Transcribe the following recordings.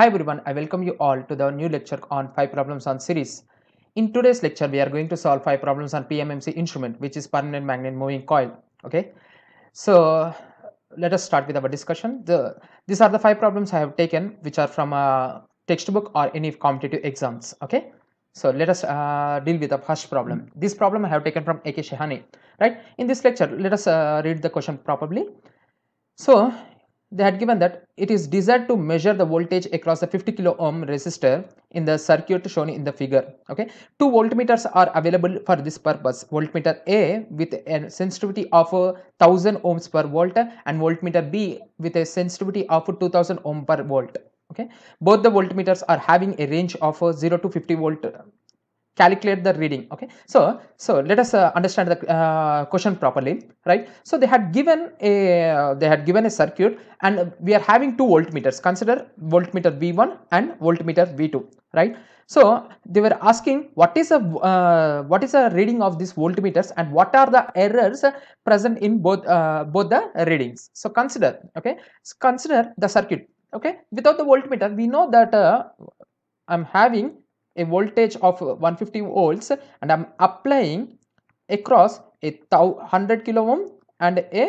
Hi everyone, I welcome you all to the new lecture on 5 problems on series. In today's lecture, we are going to solve 5 problems on PMMC instrument which is permanent magnet moving coil. Okay, so let us start with our discussion. The, these are the 5 problems I have taken which are from a textbook or any competitive exams. Okay, so let us uh, deal with the first problem. This problem I have taken from A.K. Shehane. Right, in this lecture, let us uh, read the question properly. So they had given that it is desired to measure the voltage across the 50 kilo ohm resistor in the circuit shown in the figure. Okay, two voltmeters are available for this purpose. Voltmeter A with a sensitivity of 1000 ohms per volt and voltmeter B with a sensitivity of 2000 ohm per volt okay both the voltmeters are having a range of 0 to 50 volt calculate the reading okay so so let us uh, understand the uh, question properly right so they had given a uh, they had given a circuit and we are having two voltmeters consider voltmeter v1 and voltmeter v2 right so they were asking what is a uh, what is a reading of these voltmeters and what are the errors present in both uh, both the readings so consider okay so consider the circuit okay without the voltmeter we know that uh, i'm having a voltage of 150 volts and I'm applying across a 100 kilo ohm and a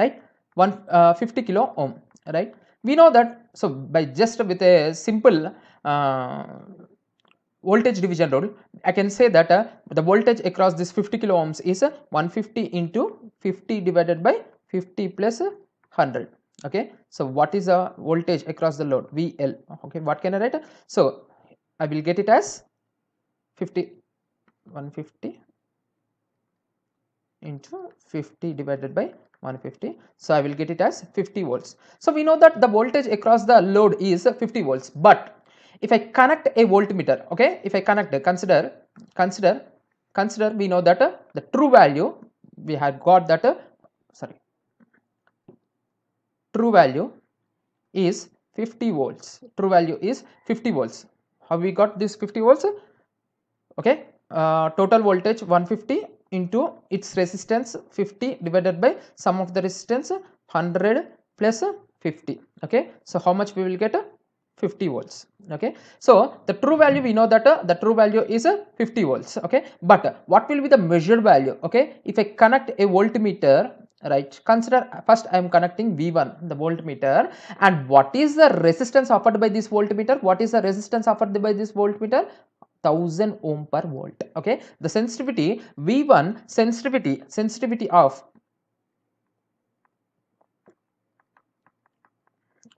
right 150 uh, kilo ohm right we know that so by just with a simple uh, voltage division rule i can say that uh, the voltage across this 50 kilo ohms is uh, 150 into 50 divided by 50 plus 100 okay so what is the voltage across the load vl okay what can i write so i will get it as 50 150 into 50 divided by 150 so i will get it as 50 volts so we know that the voltage across the load is 50 volts but if i connect a voltmeter okay if i connect consider consider consider we know that uh, the true value we have got that uh, sorry true value is 50 volts true value is 50 volts Have we got this 50 volts okay uh, total voltage 150 into its resistance 50 divided by sum of the resistance 100 plus 50 okay so how much we will get 50 volts okay so the true value we know that uh, the true value is uh, 50 volts okay but uh, what will be the measured value okay if i connect a voltmeter right consider first i am connecting v1 the voltmeter and what is the resistance offered by this voltmeter what is the resistance offered by this voltmeter 1000 ohm per volt okay the sensitivity v1 sensitivity sensitivity of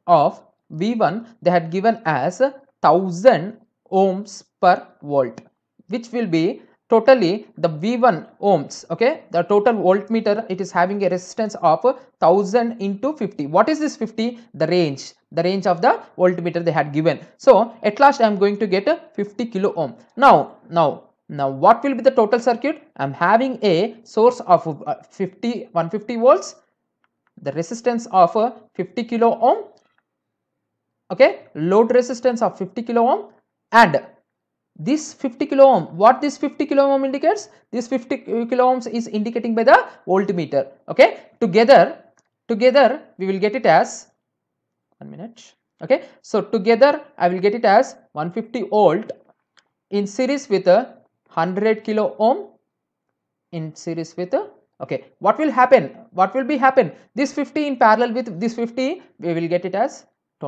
of v1 they had given as 1000 ohms per volt which will be totally the V1 ohms okay the total voltmeter it is having a resistance of 1000 into 50 what is this 50 the range the range of the voltmeter they had given so at last I am going to get a 50 kilo ohm now now now what will be the total circuit I am having a source of uh, 50 150 volts the resistance of uh, 50 kilo ohm okay load resistance of 50 kilo ohm and this 50 kilo ohm what this 50 kilo ohm indicates this 50 kilo ohms is indicating by the voltmeter okay together together we will get it as one minute okay so together i will get it as 150 volt in series with a 100 kilo ohm in series with a okay what will happen what will be happen this 50 in parallel with this 50 we will get it as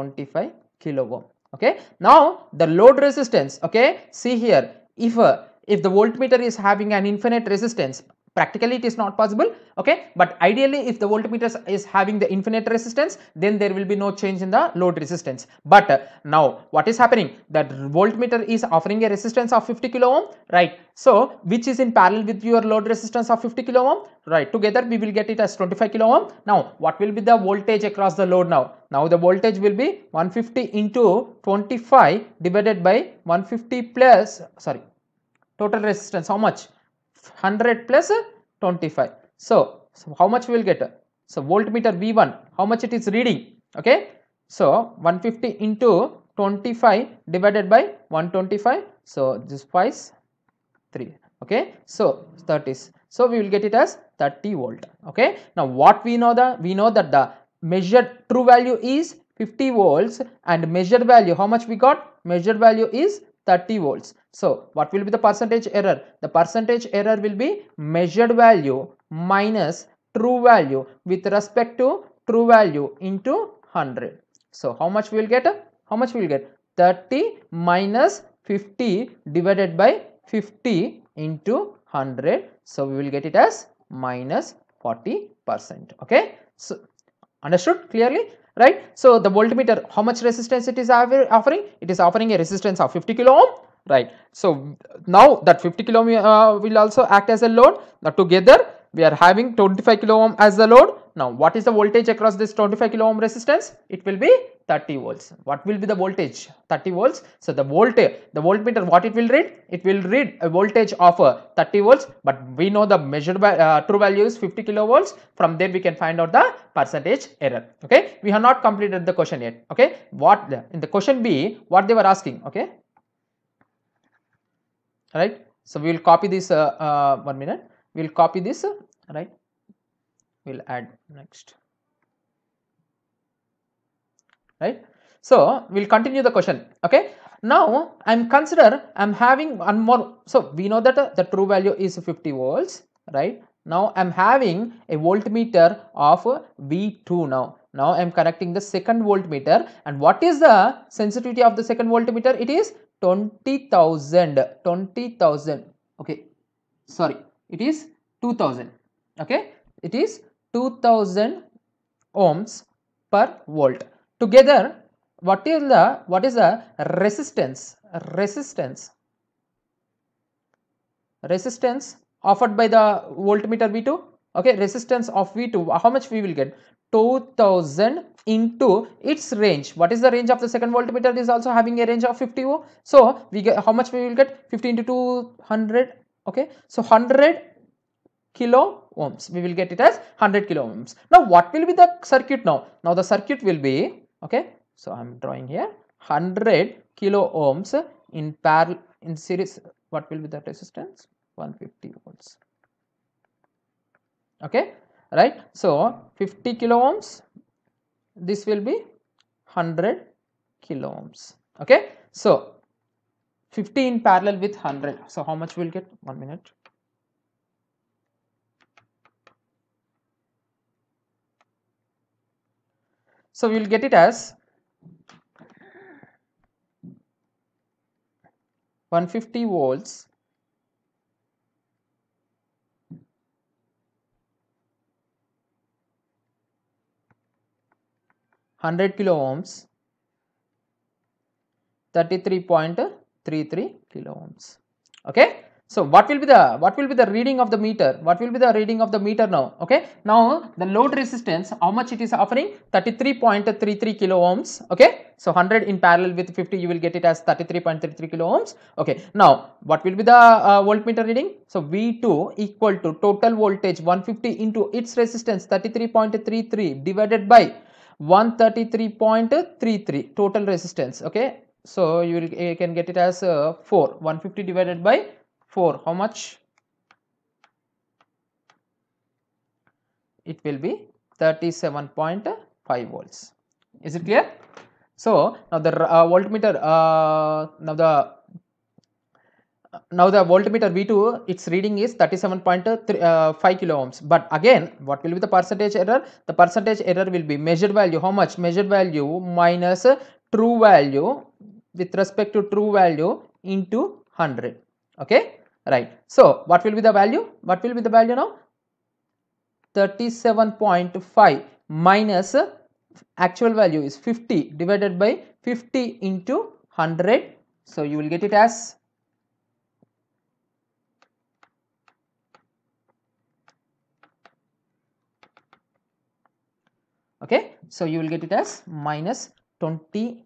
25 kilo ohm okay now the load resistance okay see here if uh, if the voltmeter is having an infinite resistance practically it is not possible okay but ideally if the voltmeter is having the infinite resistance then there will be no change in the load resistance but uh, now what is happening that voltmeter is offering a resistance of 50 kilo ohm right so which is in parallel with your load resistance of 50 kilo ohm right together we will get it as 25 kilo ohm now what will be the voltage across the load now now the voltage will be 150 into 25 divided by 150 plus sorry total resistance how much 100 plus 25 so, so how much we will get so voltmeter v1 how much it is reading okay so 150 into 25 divided by 125 so this twice 3 okay so that is so we will get it as 30 volt okay now what we know the we know that the measured true value is 50 volts and measured value how much we got measured value is 30 volts so what will be the percentage error? The percentage error will be measured value minus true value with respect to true value into 100. So how much we will get? How much we will get? 30 minus 50 divided by 50 into 100. So we will get it as minus 40 percent. Okay. So understood clearly? Right. So the voltmeter, how much resistance it is offering? It is offering a resistance of 50 kilo ohm right so now that 50 kilo ohm uh, will also act as a load now together we are having 25 kilo ohm as the load now what is the voltage across this 25 kilo ohm resistance it will be 30 volts what will be the voltage 30 volts so the voltage the voltmeter what it will read it will read a voltage of uh, 30 volts but we know the measured by uh, true value is 50 kilovolts from there we can find out the percentage error okay we have not completed the question yet okay what the, in the question b what they were asking okay right. So, we will copy this uh, uh, one minute, we will copy this right, we will add next right. So, we will continue the question okay. Now, I am consider I am having one more. So, we know that uh, the true value is 50 volts right. Now, I am having a voltmeter of V2 now now I am connecting the second voltmeter and what is the sensitivity of the second voltmeter? It is 20,000 20,000 okay sorry it is 2000 okay it is 2000 ohms per volt together what is the what is the resistance resistance resistance offered by the voltmeter v2 okay resistance of v2 how much we will get 2000 into its range what is the range of the second voltmeter it is also having a range of 50 ohm so we get how much we will get 50 into 200 okay so 100 kilo ohms we will get it as 100 kilo ohms now what will be the circuit now now the circuit will be okay so i'm drawing here 100 kilo ohms in parallel in series what will be the resistance 150 volts okay right so 50 kilo ohms this will be 100 kilo ohms okay so 50 in parallel with 100 so how much we'll get one minute so we'll get it as 150 volts 100 kilo ohms 33.33 kilo ohms okay so what will be the what will be the reading of the meter what will be the reading of the meter now okay now the load resistance how much it is offering 33.33 kilo ohms okay so 100 in parallel with 50 you will get it as 33.33 kilo ohms okay now what will be the uh, voltmeter reading so v2 equal to total voltage 150 into its resistance 33.33 divided by 133.33 total resistance okay so you, will, you can get it as uh, 4 150 divided by 4 how much it will be 37.5 volts is it clear so now the uh, voltmeter uh, now the now the voltmeter V2 its reading is 37.5 uh, kilo ohms but again what will be the percentage error the percentage error will be measured value how much measured value minus true value with respect to true value into 100 okay right so what will be the value what will be the value now 37.5 minus actual value is 50 divided by 50 into 100 so you will get it as okay so you will get it as minus 20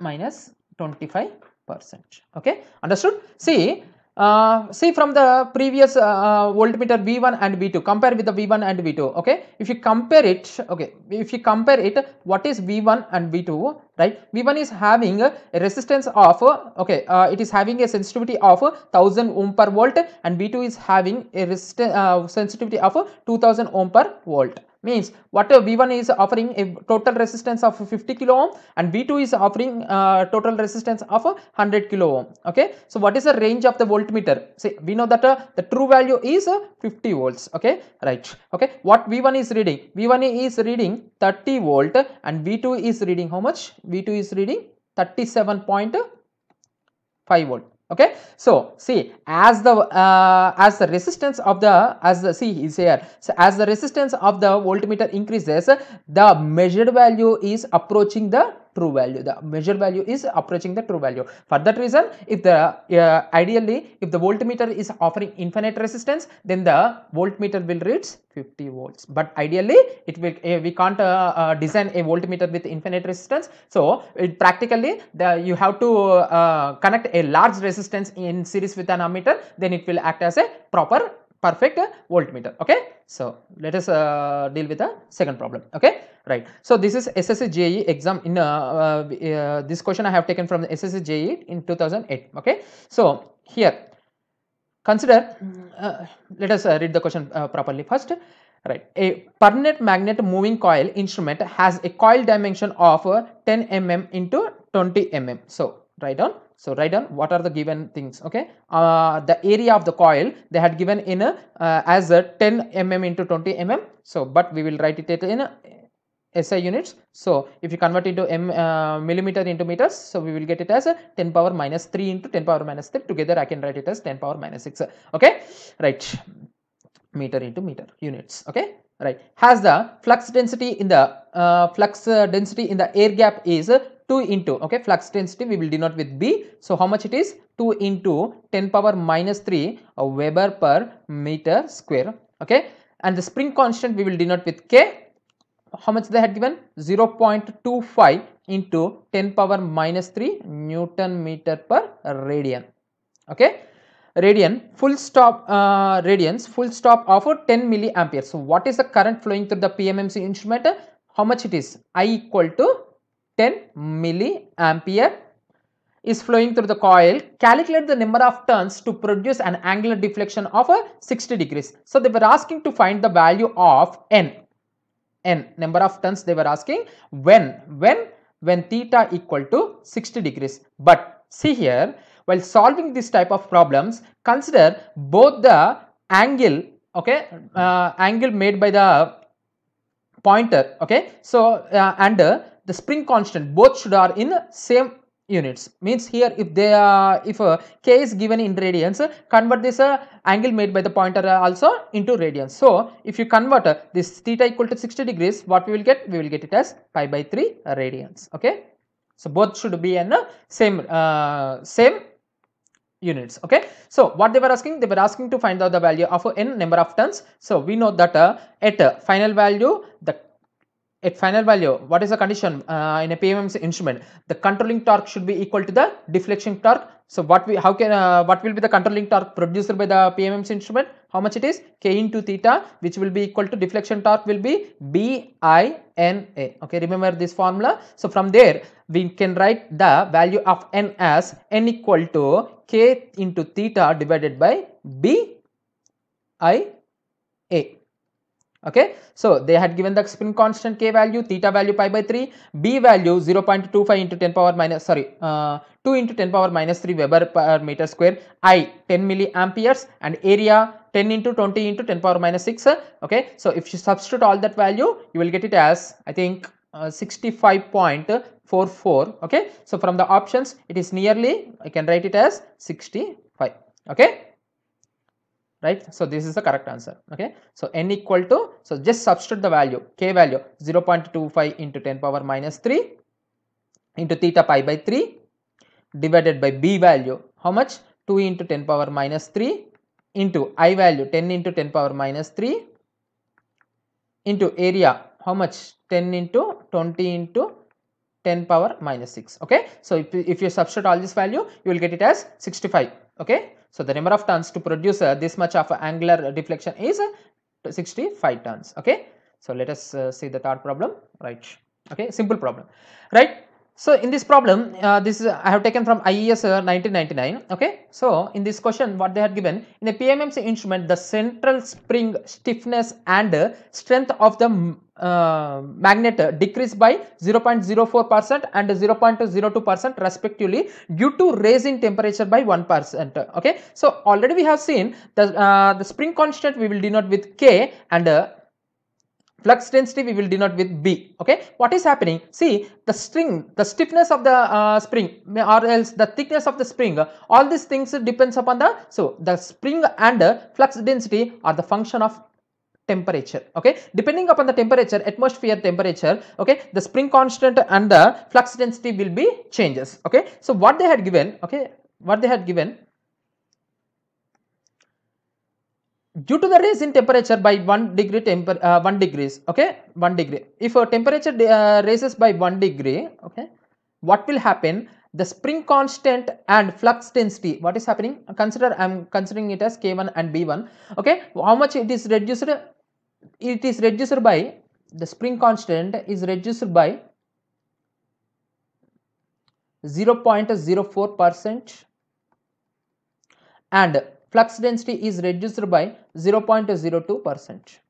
minus 25 percent okay understood see uh, see from the previous uh, uh voltmeter V1 and V2 compare with the V1 and V2 okay if you compare it okay if you compare it what is V1 and V2 right V1 is having a resistance of okay uh, it is having a sensitivity of 1000 ohm per volt and V2 is having a uh, sensitivity of 2000 ohm per volt means whatever V1 is offering a total resistance of 50 kilo ohm and V2 is offering uh, total resistance of 100 kilo ohm okay so what is the range of the voltmeter see we know that uh, the true value is uh, 50 volts okay right okay what V1 is reading V1 is reading 30 volt and V2 is reading how much V2 is reading 37.5 volt okay so see as the uh, as the resistance of the as the see is here so as the resistance of the voltmeter increases the measured value is approaching the true value the measured value is approaching the true value for that reason if the uh, ideally if the voltmeter is offering infinite resistance then the voltmeter will reach 50 volts but ideally it will uh, we can't uh, uh, design a voltmeter with infinite resistance so it practically the you have to uh, connect a large resistance in series with an ammeter then it will act as a proper perfect voltmeter okay so let us uh, deal with the second problem okay right so this is ssc je exam in uh, uh, uh, this question i have taken from the ssc je in 2008 okay so here consider uh, let us uh, read the question properly first right a permanent magnet moving coil instrument has a coil dimension of 10 mm into 20 mm so write down so write down what are the given things. Okay, uh, the area of the coil they had given in a, uh, as a 10 mm into 20 mm. So but we will write it in a uh, SI units. So if you convert it to m uh, millimeter into meters, so we will get it as a 10 power minus 3 into 10 power minus 3. Together I can write it as 10 power minus 6. Okay, right meter into meter units. Okay, right has the flux density in the uh, flux uh, density in the air gap is 2 into okay flux density we will denote with B. So how much it is 2 into 10 power minus 3 a uh, Weber per meter square okay and the spring constant we will denote with K. How much they had given 0 0.25 into 10 power minus 3 Newton meter per radian okay radian full stop uh, radians full stop of 10 milliampere. So what is the current flowing through the PMMC instrument? How much it is? I equal to 10 milliampere is flowing through the coil, calculate the number of turns to produce an angular deflection of a 60 degrees. So they were asking to find the value of n, n number of turns they were asking when, when, when theta equal to 60 degrees. But see here, while solving this type of problems, consider both the angle, okay, uh, angle made by the pointer, okay, so uh, and uh, the spring constant both should are in same units means here if they are if uh, k is given in radians convert this uh, angle made by the pointer uh, also into radians so if you convert uh, this theta equal to 60 degrees what we will get we will get it as pi by 3 radians okay so both should be in uh, same uh, same units okay so what they were asking they were asking to find out the value of n number of turns. so we know that uh, at final value the at final value, what is the condition uh, in a PMMC instrument? The controlling torque should be equal to the deflection torque. So what we, how can, uh, what will be the controlling torque produced by the PMMC instrument? How much it is? K into theta, which will be equal to deflection torque will be B I N A. Okay, remember this formula. So from there, we can write the value of N as N equal to K into theta divided by B I A okay so they had given the spin constant k value theta value pi by 3 b value 0.25 into 10 power minus sorry uh, 2 into 10 power minus 3 weber per meter square i 10 milliamperes and area 10 into 20 into 10 power minus 6 uh, okay so if you substitute all that value you will get it as i think uh, 65.44 okay so from the options it is nearly i can write it as 65 okay right so this is the correct answer okay so n equal to so just substitute the value k value 0.25 into 10 power minus 3 into theta pi by 3 divided by b value how much 2 into 10 power minus 3 into i value 10 into 10 power minus 3 into area how much 10 into 20 into 10 power minus 6 okay so if, if you substitute all this value you will get it as 65 okay so the number of tons to produce uh, this much of angular deflection is uh, 65 tons. Okay. So let us uh, see the third problem. Right. Okay. Simple problem. Right. So in this problem, uh, this is, I have taken from IES uh, 1999. Okay. So in this question, what they had given in the PMMC instrument, the central spring stiffness and uh, strength of the uh, magnet uh, decreased by 0.04% and 0.02% respectively due to raising in temperature by 1%. Okay. So, already we have seen the, uh, the spring constant we will denote with K and uh, flux density we will denote with B. Okay. What is happening? See the string, the stiffness of the uh, spring or else the thickness of the spring, all these things depends upon the, so the spring and uh, flux density are the function of temperature okay depending upon the temperature atmosphere temperature okay the spring constant and the flux density will be changes okay so what they had given okay what they had given due to the raise in temperature by 1 degree temper uh, 1 degrees okay 1 degree if a temperature uh, raises by 1 degree okay what will happen the spring constant and flux density what is happening consider i'm considering it as k1 and b1 okay how much it is reduced it is reduced by the spring constant is reduced by 0.04 percent and flux density is reduced by 0.02 percent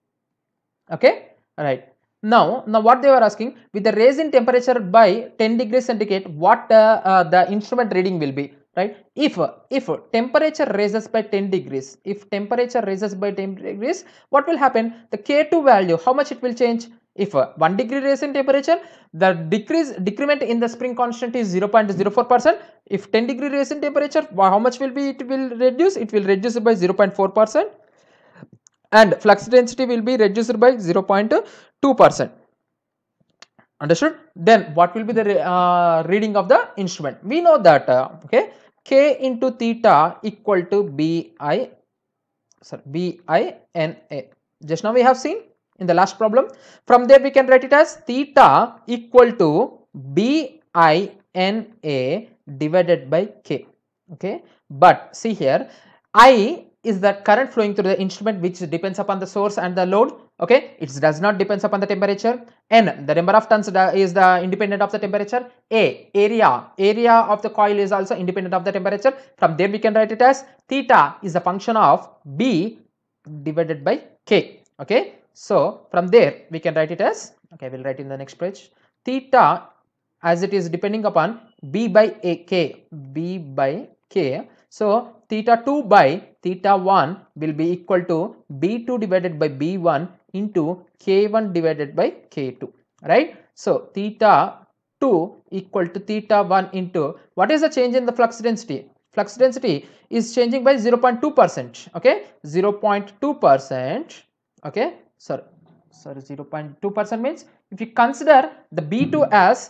okay right now now what they were asking with the raise in temperature by 10 degrees centigrade what uh, uh, the instrument reading will be right if if temperature raises by 10 degrees if temperature raises by 10 degrees what will happen the k2 value how much it will change if 1 degree raise in temperature the decrease decrement in the spring constant is 0.04 percent if 10 degree raise in temperature how much will be it will reduce it will reduce by 0.4 percent and flux density will be reduced by 0.2 percent understood then what will be the uh, reading of the instrument we know that uh, okay k into theta equal to bi sorry bi n a just now we have seen in the last problem from there we can write it as theta equal to bi n a divided by k okay but see here i is the current flowing through the instrument which depends upon the source and the load okay it does not depends upon the temperature n the number of tons is the independent of the temperature a area area of the coil is also independent of the temperature from there we can write it as theta is a function of b divided by k okay so from there we can write it as okay we'll write in the next page theta as it is depending upon b by a k b by k so theta 2 by theta 1 will be equal to b2 divided by b1 into k1 divided by k2 right so theta 2 equal to theta 1 into what is the change in the flux density flux density is changing by 0.2 percent okay 0.2 percent okay sorry sorry 0.2 percent means if you consider the b2 as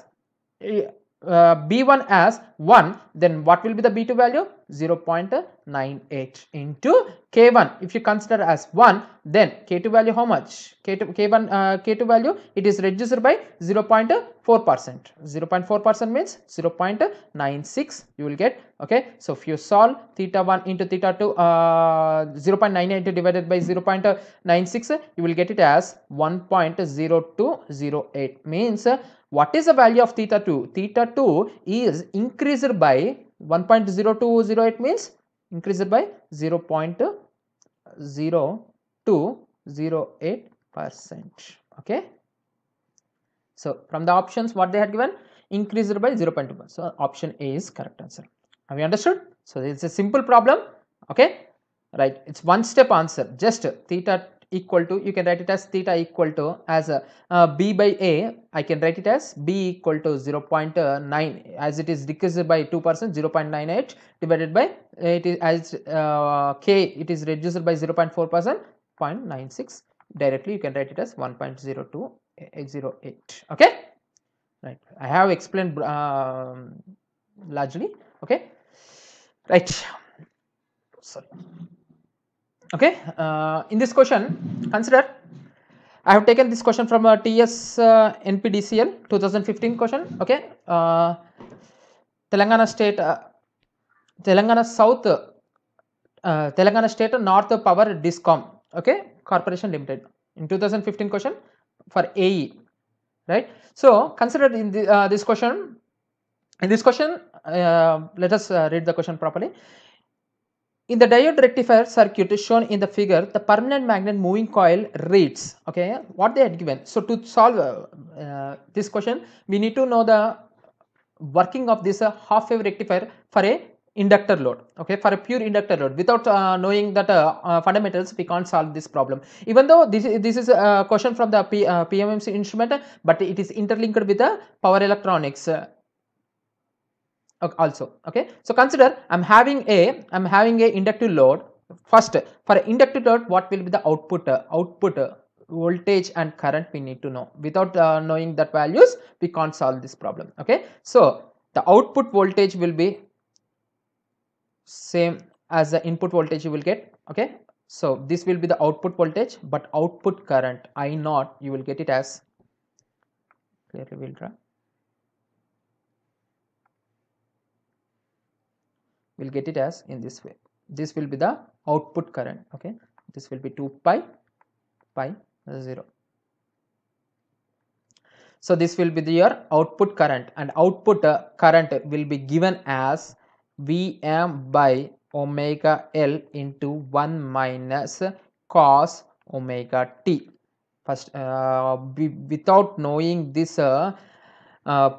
uh, B1 as 1 then what will be the B2 value 0 0.98 into K1 if you consider as 1 then K2 value how much K2 K1 uh, K2 value it is reduced by 0 0.4 percent 0 0.4 percent means 0 0.96 you will get okay so if you solve theta 1 into theta 2 uh, 0 0.98 divided by 0 0.96 you will get it as 1.0208 means what is the value of theta 2? Theta 2 is increased by 1.0208 means increased by 0 0.0208 percent. Okay. So from the options what they had given increased by 0 0.2. So option A is correct answer. Have you understood? So it's a simple problem. Okay. Right. It's one step answer. Just theta equal to you can write it as theta equal to as a, uh, b by a I can write it as b equal to 0 uh, 0.9 as it is decreased by 2 percent 0 0.98 divided by uh, it is as uh, k it is reduced by 0 0.4 percent 0.96 directly you can write it as 1.0208 uh, okay right I have explained uh, largely okay right sorry okay uh, in this question consider I have taken this question from a TS uh, NPDCL 2015 question okay uh, Telangana state uh, Telangana South uh, Telangana state North Power Discom okay Corporation Limited in 2015 question for AE right so consider in the, uh, this question in this question let us read the question properly in the diode rectifier circuit shown in the figure, the permanent magnet moving coil reads, okay, what they had given. So, to solve uh, uh, this question, we need to know the working of this uh, half wave rectifier for a inductor load okay for a pure inductor load without uh, knowing that uh, uh, fundamentals we can't solve this problem even though this this is a uh, question from the P, uh, pmmc instrument but it is interlinked with the power electronics also okay so consider i'm having a i'm having a inductive load first for inductive load what will be the output output voltage and current we need to know without uh, knowing that values we can't solve this problem okay so the output voltage will be same as the input voltage you will get okay so this will be the output voltage but output current i naught you will get it as clearly we will draw we'll get it as in this way this will be the output current okay this will be 2 pi pi 0 so this will be the, your output current and output uh, current will be given as vm by omega l into 1 minus cos omega t first uh, we, without knowing this uh, uh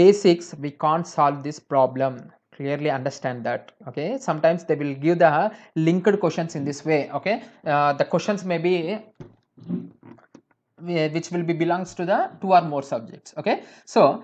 basics we can't solve this problem clearly understand that okay sometimes they will give the linked questions in this way okay uh, the questions may be eh, which will be belongs to the two or more subjects okay so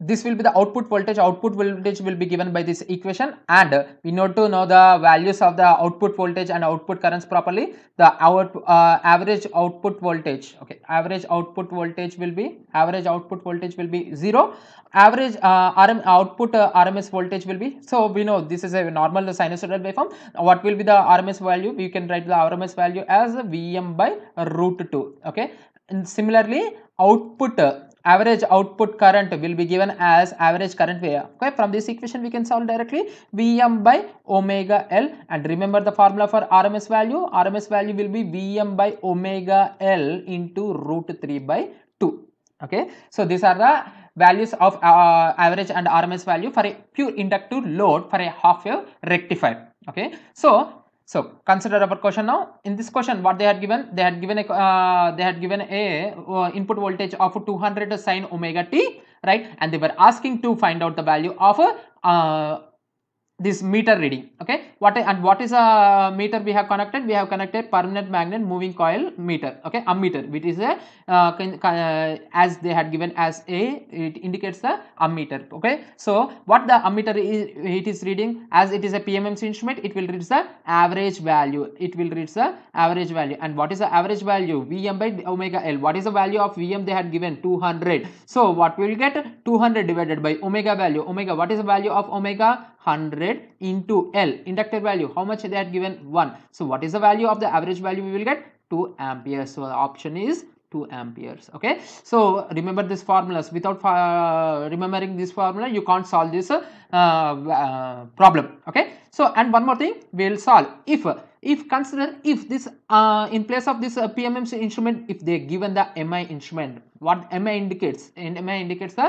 this will be the output voltage output voltage will be given by this equation and we need to know the values of the output voltage and output currents properly the our uh, average output voltage okay average output voltage will be average output voltage will be zero average uh, rm output uh, rms voltage will be so we know this is a normal sinusoidal waveform what will be the rms value we can write the rms value as vm by root 2 okay and similarly output average output current will be given as average current Vm. Okay, from this equation we can solve directly Vm by omega L and remember the formula for RMS value. RMS value will be Vm by omega L into root 3 by 2. Okay, so these are the values of uh, average and RMS value for a pure inductive load for a half wave rectifier. Okay, so so consider our question now in this question what they had given they had given a uh, they had given a uh, input voltage of 200 sine omega t right and they were asking to find out the value of uh, this meter reading okay what and what is a meter we have connected we have connected permanent magnet moving coil meter okay ammeter which is a uh, uh as they had given as a it indicates the ammeter okay so what the ammeter is it is reading as it is a PMM instrument it will read the average value it will read the average value and what is the average value vm by omega l what is the value of vm they had given 200 so what we will get 200 divided by omega value omega what is the value of omega 100 into L inductor value how much they had given 1 so what is the value of the average value we will get 2 amperes so the option is 2 amperes okay so remember this formulas without uh, remembering this formula you can't solve this uh, uh, problem okay so and one more thing we'll solve if if consider if this uh, in place of this uh, PMMC instrument if they given the MI instrument what MI indicates and MI indicates the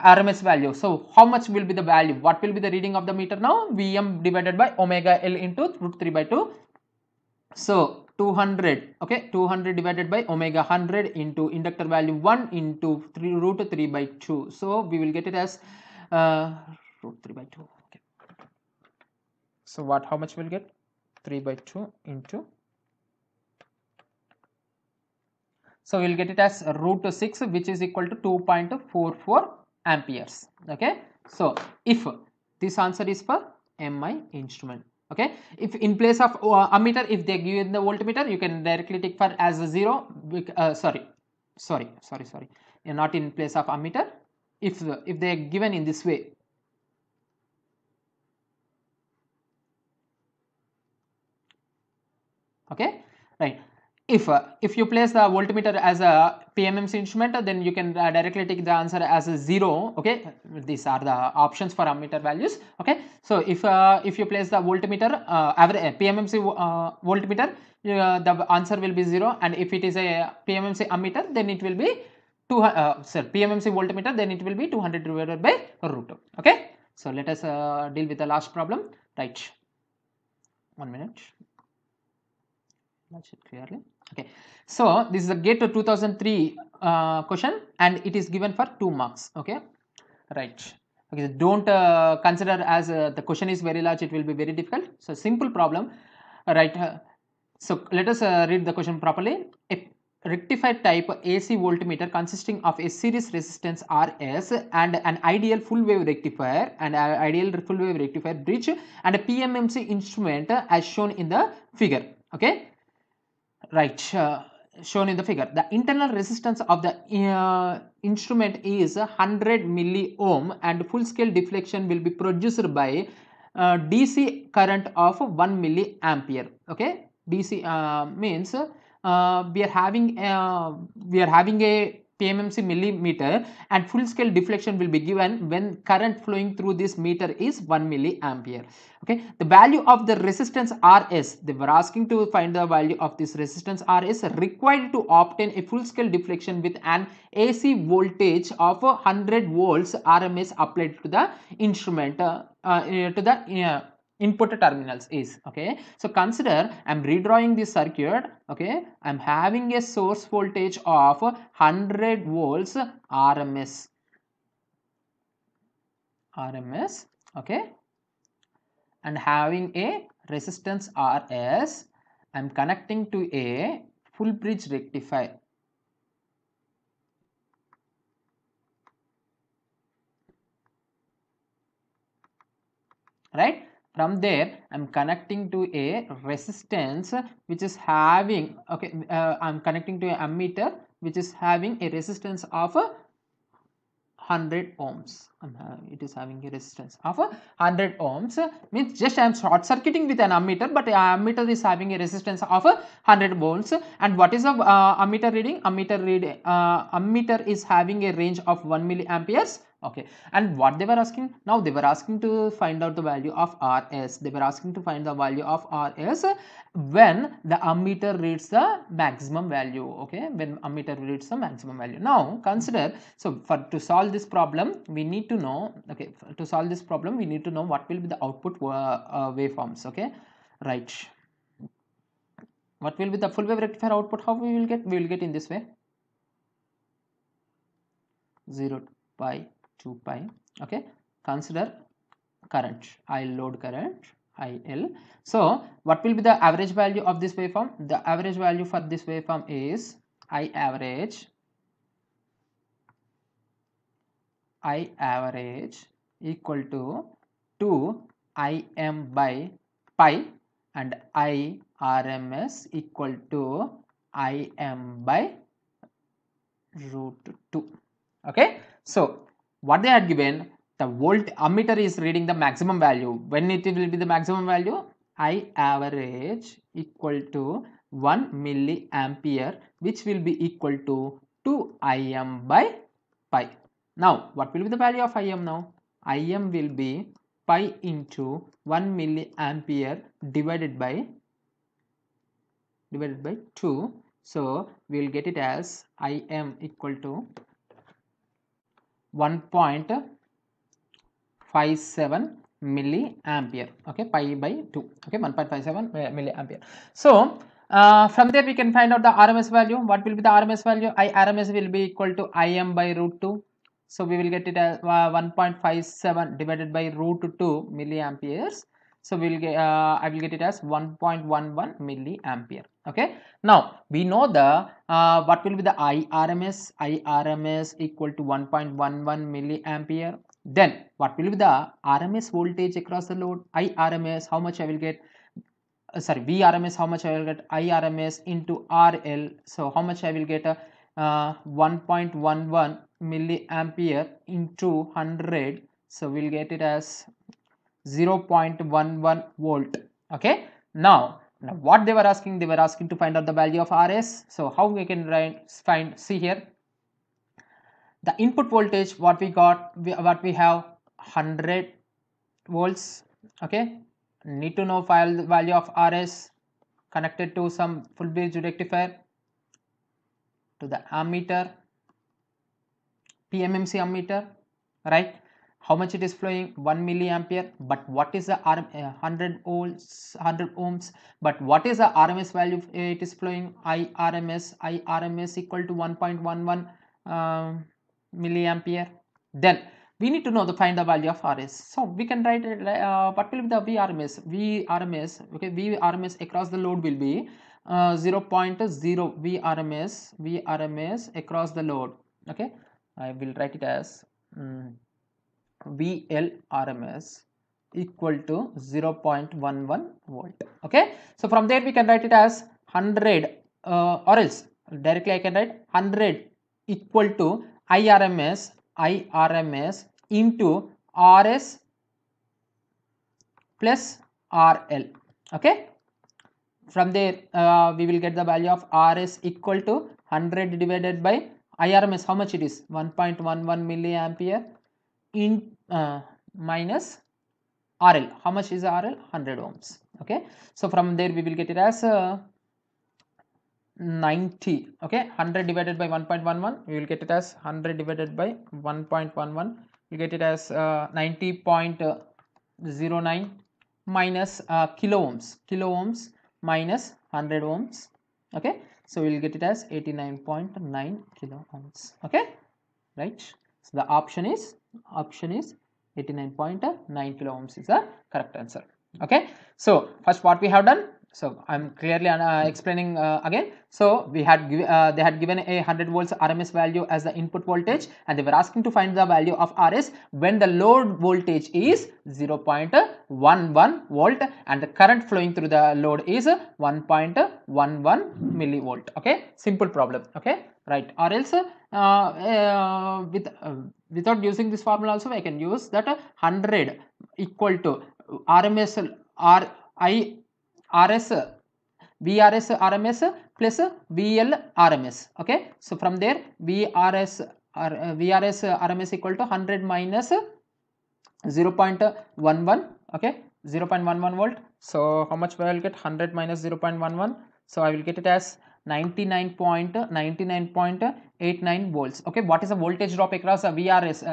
RMS value. So how much will be the value? What will be the reading of the meter now? Vm divided by omega L into root 3 by 2. So 200, okay, 200 divided by omega 100 into inductor value 1 into 3 root 3 by 2. So we will get it as uh, root 3 by 2. Okay. So what, how much we'll get? 3 by 2 into so we'll get it as root 6 which is equal to 2.44 amperes okay so if this answer is for mi instrument okay if in place of uh, ammeter if they give you the voltmeter you can directly take for as a zero uh, sorry sorry sorry sorry You're not in place of ammeter if if they are given in this way okay right if uh, if you place the voltmeter as a PMMC instrument then you can uh, directly take the answer as a 0 okay these are the options for ammeter values okay so if uh, if you place the voltmeter uh, average uh, PMMC uh, voltmeter the answer will be 0 and if it is a PMMC ammeter then it will be 2 uh, PMMC voltmeter then it will be 200 divided by root okay so let us deal with the last problem right one minute that's it clearly Okay. So this is a gate to 2003 uh, question and it is given for 2 marks. Okay. Right. Okay, so don't uh, consider as uh, the question is very large, it will be very difficult. So simple problem, right. Uh, so let us uh, read the question properly. A rectified type AC voltmeter consisting of a series resistance RS and an ideal full wave rectifier and an ideal full wave rectifier bridge and a PMMC instrument as shown in the figure. Okay right shown in the figure the internal resistance of the uh, instrument is 100 milli ohm, and full scale deflection will be produced by uh, dc current of 1 milli ampere. okay dc uh, means uh, uh, we are having a, we are having a PMMC millimeter and full scale deflection will be given when current flowing through this meter is 1 milliampere. Okay, the value of the resistance RS, they were asking to find the value of this resistance RS required to obtain a full scale deflection with an AC voltage of 100 volts RMS applied to the instrument, uh, uh, to the uh, input terminals is okay so consider i'm redrawing this circuit okay i'm having a source voltage of 100 volts rms rms okay and having a resistance rs i'm connecting to a full bridge rectifier right from there I'm connecting to a resistance which is having okay uh, I'm connecting to an ammeter which is having a resistance of a 100 ohms it is having a resistance of 100 ohms means just I am short circuiting with an ammeter but ammeter is having a resistance of 100 volts and what is a uh, ammeter reading ammeter read uh, ammeter is having a range of 1 milliampere okay and what they were asking now they were asking to find out the value of rs they were asking to find the value of rs when the ammeter reads the maximum value okay when ammeter reads the maximum value now consider so for to solve this problem we need to know okay to solve this problem we need to know what will be the output uh, uh, waveforms okay right what will be the full wave rectifier output how we will get we will get in this way 0 pi 2 pi okay consider current i load current IL. So what will be the average value of this waveform? The average value for this waveform is I average I average equal to 2 Im by pi and I RMS equal to Im by root 2. Okay. So what they had given the volt ammeter is reading the maximum value when it will be the maximum value I average equal to 1 milliampere which will be equal to 2 Im by pi. Now what will be the value of Im now? Im will be pi into 1 milliampere divided by divided by 2. So we will get it as Im equal to 1.57 milliampere okay pi by 2 okay 1.57 milliampere so uh, from there we can find out the rms value what will be the rms value i rms will be equal to im by root 2 so we will get it as uh, 1.57 divided by root 2 milliamperes so we will get uh, i will get it as 1.11 milliampere okay now we know the uh, what will be the irms irms equal to 1.11 milliampere then what will be the rms voltage across the load irms how much i will get uh, sorry vrms how much i will get irms into rl so how much i will get a uh, 1.11 milliampere into 100 so we'll get it as 0.11 volt okay now now what they were asking, they were asking to find out the value of Rs. So how we can find, see here, the input voltage, what we got, we, what we have 100 volts, okay. Need to know file the value of Rs connected to some full bridge rectifier to the ammeter, PMMC ammeter, right how much it is flowing 1 milliampere but what is the arm, 100 uh, ohms 100 ohms but what is the rms value eh, it is flowing irms irms equal to 1.11 um, milliampere then we need to know the find the value of rs so we can write it uh, what will be the V RMS. okay RMS across the load will be uh, 0, 0.0 V RMS across the load okay i will write it as mm, VLRMS equal to 0.11 volt. Okay. So from there we can write it as 100 uh, or else directly I can write 100 equal to IRMS IRMS into RS plus RL. Okay. From there uh, we will get the value of RS equal to 100 divided by IRMS. How much it is? 1.11 milliampere in uh, minus RL. How much is RL? 100 ohms. Okay. So from there we will get it as uh, 90. Okay. 100 divided by 1.11. We will get it as 100 divided by 1.11. We get it as uh, 90.09 uh, minus uh, kilo ohms. Kilo ohms minus 100 ohms. Okay. So we will get it as 89.9 kilo ohms. Okay. Right. So the option is option is 89.9 kilo ohms is the correct answer okay so first what we have done so I'm clearly uh, explaining uh, again. So we had uh, they had given a 100 volts RMS value as the input voltage and they were asking to find the value of RS when the load voltage is 0.11 volt and the current flowing through the load is 1.11 millivolt. Okay, simple problem. Okay, right. Or else uh, uh, with uh, without using this formula also I can use that 100 equal to RMS R I RS VRS RMS plus VL RMS. Okay. So from there VRS VRS RMS uh, equal to 100 minus 0.11. Okay. 0.11 volt. So how much will I get 100 minus 0.11. So I will get it as 99.99.89 volts okay what is the voltage drop across a vrs uh,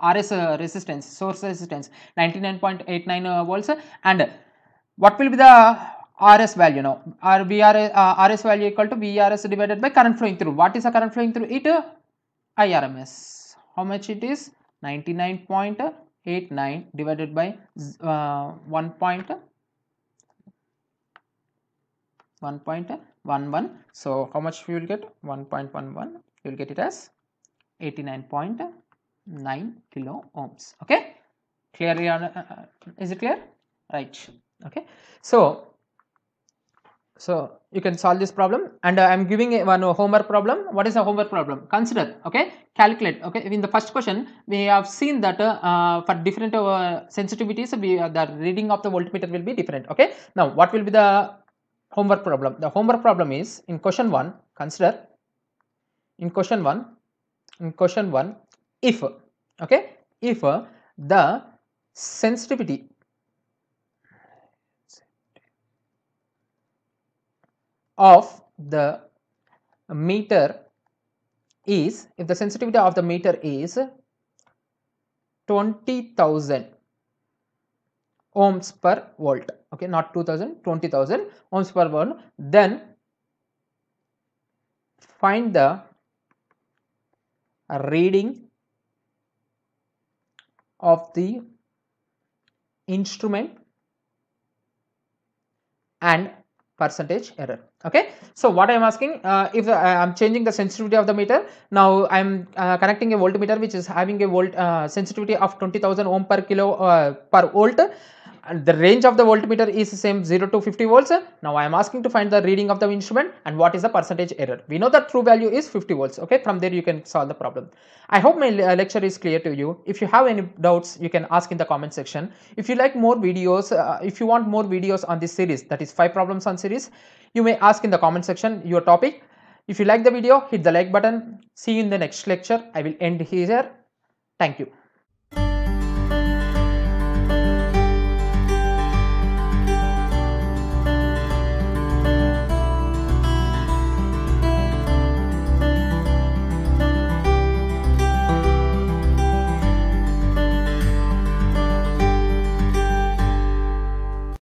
uh, rs resistance source resistance 99.89 uh, volts and what will be the RS value now? Our uh, RS value equal to VRS divided by current flowing through. What is the current flowing through? It uh, RMS. IRMS. How much it is? 99.89 divided by uh, 1 point 1.11. So how much you will get? 1.11. You will get it as 89.9 kilo ohms. Okay. Clearly, on, uh, uh, uh, is it clear? Right okay so so you can solve this problem and uh, i'm giving a one homework problem what is a homework problem consider okay calculate okay in the first question we have seen that uh, uh, for different uh, sensitivities we uh, the reading of the voltmeter will be different okay now what will be the homework problem the homework problem is in question 1 consider in question 1 in question 1 if okay if the sensitivity of the meter is if the sensitivity of the meter is 20,000 ohms per volt okay not 2000 20,000 ohms per volt then find the reading of the instrument and percentage error okay so what i'm asking uh, if uh, i'm changing the sensitivity of the meter now i'm uh, connecting a voltmeter which is having a volt uh, sensitivity of 20000 ohm per kilo uh, per volt and the range of the voltmeter is same 0 to 50 volts. Now I am asking to find the reading of the instrument and what is the percentage error. We know that true value is 50 volts. Okay, from there you can solve the problem. I hope my uh, lecture is clear to you. If you have any doubts, you can ask in the comment section. If you like more videos, uh, if you want more videos on this series, that is 5 problems on series, you may ask in the comment section your topic. If you like the video, hit the like button. See you in the next lecture. I will end here. Thank you.